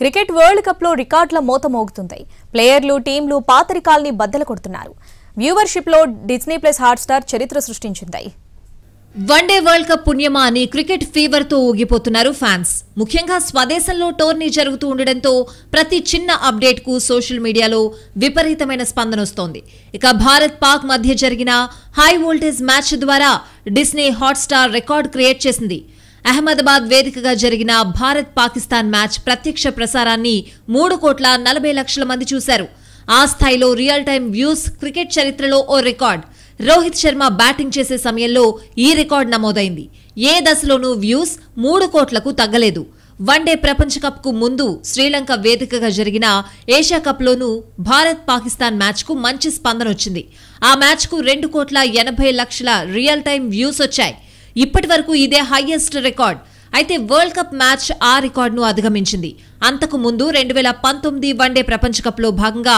cricket world కప్లో రికార్డుల మోత మోగుతుంది ప్లేయర్లు టీంలు పాత రికార్డుని బద్దలు కొడుతున్నారు వ్యూవర్షిప్లో డిస్నీ ప్లస్ హాట్స్టార్ చరిత్ర సృష్టించింది వన్డే వరల్డ్ కప్ పుణ్యమా అని క్రికెట్ ఫీవర్తో ఊగిపోతున్నారు ఫ్యాన్స్ ముఖ్యంగా స్వదేశంలో టోర్నీ జరుగుతూ ఉండడంతో ప్రతి చిన్న అప్డేట్కు సోషల్ మీడియాలో విపరీతమైన స్పందన వస్తోంది ఇక భారత్ పాక్ మధ్య జరిగిన హై వోల్టేజ్ మ్యాచ్ ద్వారా డిస్నీ హాట్స్టార్ రికార్డ్ క్రియేట్ చేసింది అహ్మదాబాద్ వేదికగా జరిగిన భారత్ పాకిస్తాన్ మ్యాచ్ ప్రత్యక్ష ప్రసారాన్ని మూడు కోట్ల నలభై లక్షల మంది చూశారు ఆ స్థాయిలో రియల్ టైం వ్యూస్ క్రికెట్ చరిత్రలో ఓ రికార్డ్ రోహిత్ శర్మ బ్యాటింగ్ చేసే సమయంలో ఈ రికార్డ్ నమోదైంది ఏ దశలోనూ వ్యూస్ మూడు కోట్లకు తగ్గలేదు వన్డే ప్రపంచ కప్కు ముందు శ్రీలంక వేదికగా జరిగిన ఏషియా కప్లోనూ భారత్ పాకిస్తాన్ మ్యాచ్కు మంచి స్పందన వచ్చింది ఆ మ్యాచ్కు రెండు కోట్ల ఎనభై లక్షల రియల్ టైం వ్యూస్ వచ్చాయి ఇప్పటి వరకు ఇదే హైయెస్ట్ రికార్డ్ అయితే వరల్డ్ కప్ మ్యాచ్ ఆ రికార్డును అధిగమించింది అంతకు ముందు రెండు వేల పంతొమ్మిది వన్డే ప్రపంచ లో భాగంగా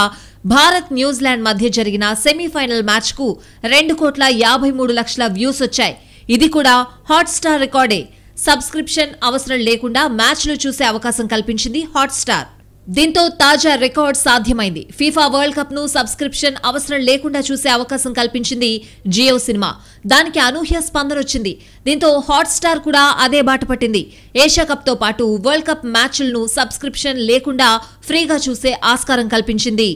భారత్ న్యూజిలాండ్ మధ్య జరిగిన సెమీఫైనల్ మ్యాచ్కు రెండు కోట్ల యాభై మూడు లక్షల వ్యూస్ వచ్చాయి ఇది కూడా హాట్స్టార్ రికార్డే సబ్స్క్రిప్షన్ అవసరం లేకుండా మ్యాచ్లు చూసే అవకాశం కల్పించింది హాట్స్టార్ దీంతో తాజా రికార్డ్ సాధ్యమైంది ఫీఫా వరల్డ్ కప్ ను సబ్స్క్రిప్షన్ అవసరం లేకుండా చూసే అవకాశం కల్పించింది జియో సినిమా దానికి అనూహ్య స్పందన వచ్చింది దీంతో హాట్స్టార్ కూడా అదే బాట పట్టింది ఏషియా కప్ తో పాటు వరల్డ్ కప్ మ్యాచ్లను సబ్స్క్రిప్షన్ లేకుండా ఫ్రీగా చూసే ఆస్కారం కల్పించింది